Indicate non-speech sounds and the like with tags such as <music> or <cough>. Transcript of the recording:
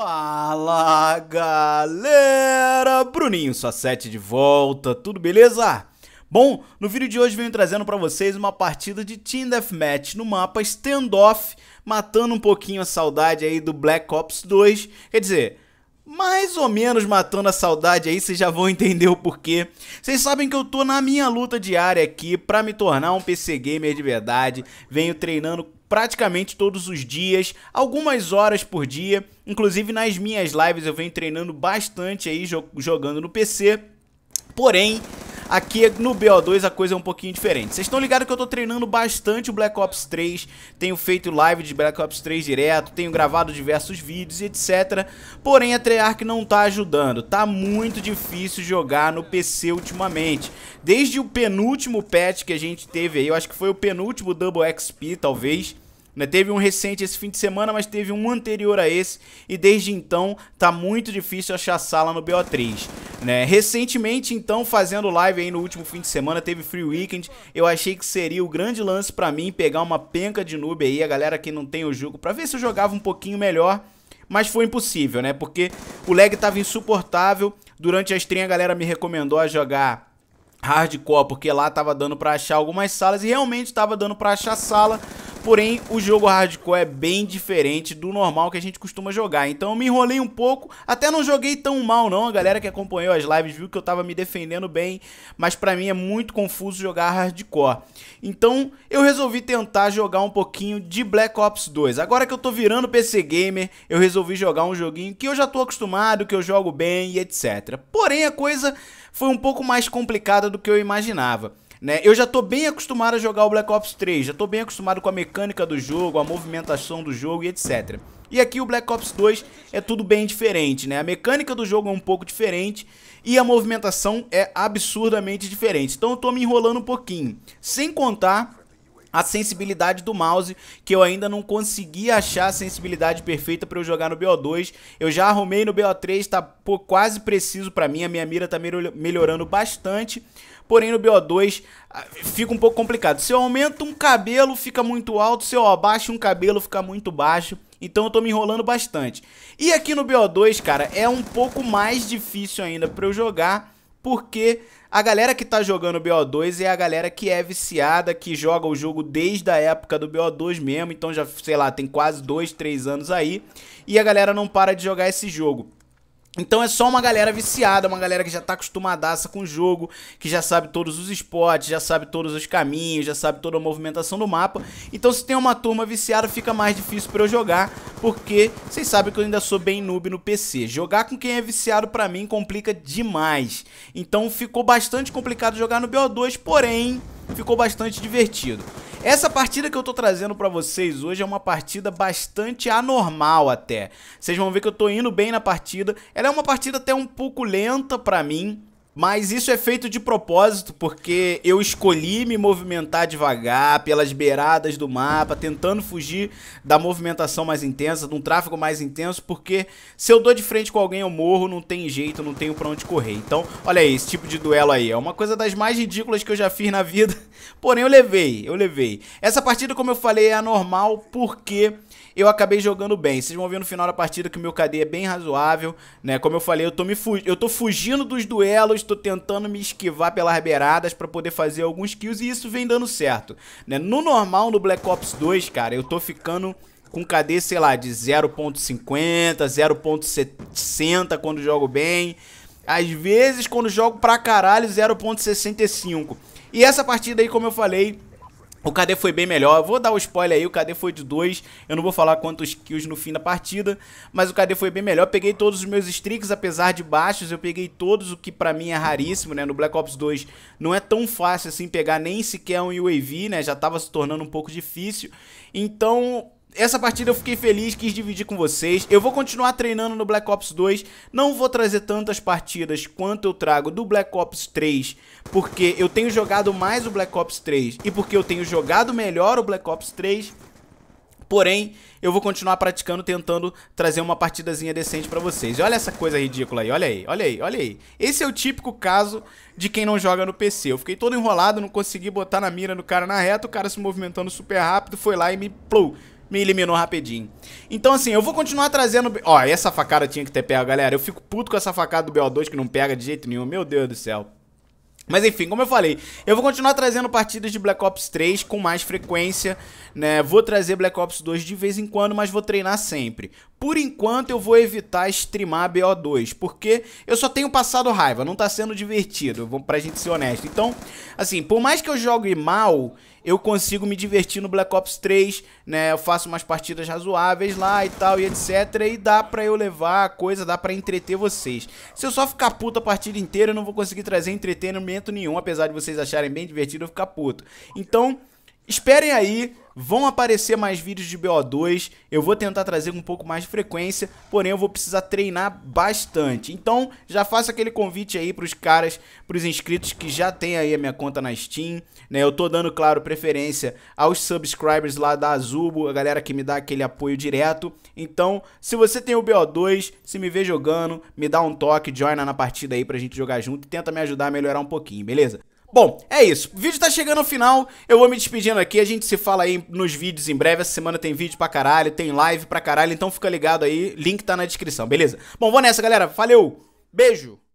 Fala galera, Bruninho só sete de volta, tudo beleza? Bom, no vídeo de hoje venho trazendo para vocês uma partida de Team Deathmatch no mapa Standoff, matando um pouquinho a saudade aí do Black Ops 2, quer dizer, mais ou menos matando a saudade aí, vocês já vão entender o porquê. Vocês sabem que eu tô na minha luta diária aqui para me tornar um PC gamer de verdade. Venho treinando praticamente todos os dias, algumas horas por dia. Inclusive nas minhas lives eu venho treinando bastante aí jogando no PC. Porém, Aqui no BO2 a coisa é um pouquinho diferente. Vocês estão ligados que eu tô treinando bastante o Black Ops 3, tenho feito live de Black Ops 3 direto, tenho gravado diversos vídeos e etc. Porém a Treyarch não tá ajudando, tá muito difícil jogar no PC ultimamente. Desde o penúltimo patch que a gente teve aí, eu acho que foi o penúltimo Double XP talvez, né? Teve um recente esse fim de semana, mas teve um anterior a esse e desde então tá muito difícil achar sala no BO3. Né? Recentemente, então, fazendo live aí no último fim de semana, teve Free Weekend. Eu achei que seria o grande lance para mim pegar uma penca de noob aí, a galera que não tem o jogo, para ver se eu jogava um pouquinho melhor. Mas foi impossível, né? Porque o lag tava insuportável. Durante a stream a galera me recomendou a jogar hardcore, porque lá tava dando para achar algumas salas e realmente tava dando para achar sala, Porém, o jogo hardcore é bem diferente do normal que a gente costuma jogar. Então eu me enrolei um pouco, até não joguei tão mal não. A galera que acompanhou as lives viu que eu tava me defendendo bem, mas pra mim é muito confuso jogar hardcore. Então eu resolvi tentar jogar um pouquinho de Black Ops 2. Agora que eu tô virando PC Gamer, eu resolvi jogar um joguinho que eu já tô acostumado, que eu jogo bem e etc. Porém, a coisa foi um pouco mais complicada do que eu imaginava. Né? Eu já tô bem acostumado a jogar o Black Ops 3, já tô bem acostumado com a mecânica do jogo, a movimentação do jogo e etc. E aqui o Black Ops 2 é tudo bem diferente, né? A mecânica do jogo é um pouco diferente e a movimentação é absurdamente diferente. Então eu tô me enrolando um pouquinho. Sem contar a sensibilidade do mouse, que eu ainda não consegui achar a sensibilidade perfeita para eu jogar no BO2. Eu já arrumei no BO3, tá pô, quase preciso para mim, a minha mira tá melhorando bastante. Porém no BO2 ah, fica um pouco complicado. Se eu aumento um cabelo, fica muito alto, se eu abaixo um cabelo, fica muito baixo. Então eu tô me enrolando bastante. E aqui no BO2, cara, é um pouco mais difícil ainda para eu jogar porque a galera que tá jogando BO2 é a galera que é viciada, que joga o jogo desde a época do BO2 mesmo, então já, sei lá, tem quase 2, 3 anos aí, e a galera não para de jogar esse jogo. Então é só uma galera viciada, uma galera que já tá acostumadaça com o jogo, que já sabe todos os spots, já sabe todos os caminhos, já sabe toda a movimentação do mapa. Então se tem uma turma viciada, fica mais difícil para eu jogar porque vocês sabem que eu ainda sou bem noob no PC. Jogar com quem é viciado pra mim complica demais. Então ficou bastante complicado jogar no BO2, porém ficou bastante divertido. Essa partida que eu tô trazendo pra vocês hoje é uma partida bastante anormal até. Vocês vão ver que eu tô indo bem na partida. Ela é uma partida até um pouco lenta pra mim, mas isso é feito de propósito, porque eu escolhi me movimentar devagar, pelas beiradas do mapa, tentando fugir da movimentação mais intensa, de um tráfego mais intenso, porque se eu dou de frente com alguém eu morro, não tem jeito, não tenho pra onde correr. Então, olha aí, esse tipo de duelo aí, é uma coisa das mais ridículas que eu já fiz na <laughs> vida, porém eu levei, eu levei. Essa partida, como eu falei, é anormal, porque eu acabei jogando bem. Vocês vão ver no final da partida que o meu KD é bem razoável, né? Como eu falei, eu tô, me fu eu tô fugindo dos duelos, tô tentando me esquivar pelas beiradas para poder fazer alguns kills e isso vem dando certo, né? No normal, no Black Ops 2, cara, eu tô ficando com KD, sei lá, de 0.50, 0.60 quando jogo bem. Às vezes, quando jogo pra caralho, 0.65. E essa partida aí, como eu falei, o KD foi bem melhor. Eu vou dar o um spoiler aí, o KD foi de 2. Eu não vou falar quantos kills no fim da partida, mas o KD foi bem melhor. peguei todos os meus streaks, apesar de baixos, eu peguei todos, o que para mim é raríssimo, né? No Black Ops 2 não é tão fácil assim pegar nem sequer um UAV, né? Já tava se tornando um pouco difícil. Então, essa partida eu fiquei feliz, quis dividir com vocês. Eu vou continuar treinando no Black Ops 2. Não vou trazer tantas partidas quanto eu trago do Black Ops 3, porque eu tenho jogado mais o Black Ops 3 e porque eu tenho jogado melhor o Black Ops 3. Porém, eu vou continuar praticando, tentando trazer uma partidazinha decente pra vocês. E olha essa coisa ridícula aí, olha aí, olha aí, olha aí. Esse é o típico caso de quem não joga no PC. Eu fiquei todo enrolado, não consegui botar na mira no cara na reta, o cara se movimentando super rápido, foi lá e me... Plou, me eliminou rapidinho. Então, assim, eu vou continuar trazendo... Ó, essa facada tinha que ter pego, galera. Eu fico puto com essa facada do BO2 que não pega de jeito nenhum. Meu Deus do céu. Mas enfim, como eu falei, eu vou continuar trazendo partidas de Black Ops 3 com mais frequência, né? Vou trazer Black Ops 2 de vez em quando, mas vou treinar sempre. Por enquanto eu vou evitar streamar BO2, porque eu só tenho passado raiva, não tá sendo divertido, pra gente ser honesto. Então, assim, por mais que eu jogue mal, eu consigo me divertir no Black Ops 3, né? Eu faço umas partidas razoáveis lá e tal e etc. E dá pra eu levar a coisa, dá pra entreter vocês. Se eu só ficar puto a partida inteira, eu não vou conseguir trazer entretenimento nenhum, apesar de vocês acharem bem divertido eu ficar puto. Então, Esperem aí, vão aparecer mais vídeos de BO2, eu vou tentar trazer com um pouco mais de frequência, porém eu vou precisar treinar bastante. Então, já faço aquele convite aí pros caras, pros inscritos que já tem aí a minha conta na Steam, né? Eu tô dando, claro, preferência aos subscribers lá da Azubo, a galera que me dá aquele apoio direto. Então, se você tem o BO2, se me vê jogando, me dá um toque, joina na partida aí pra gente jogar junto e tenta me ajudar a melhorar um pouquinho, beleza? Bom, é isso. O vídeo tá chegando ao final. Eu vou me despedindo aqui. A gente se fala aí nos vídeos em breve. Essa semana tem vídeo pra caralho, tem live pra caralho. Então fica ligado aí. Link tá na descrição, beleza? Bom, vou nessa, galera. Valeu! Beijo!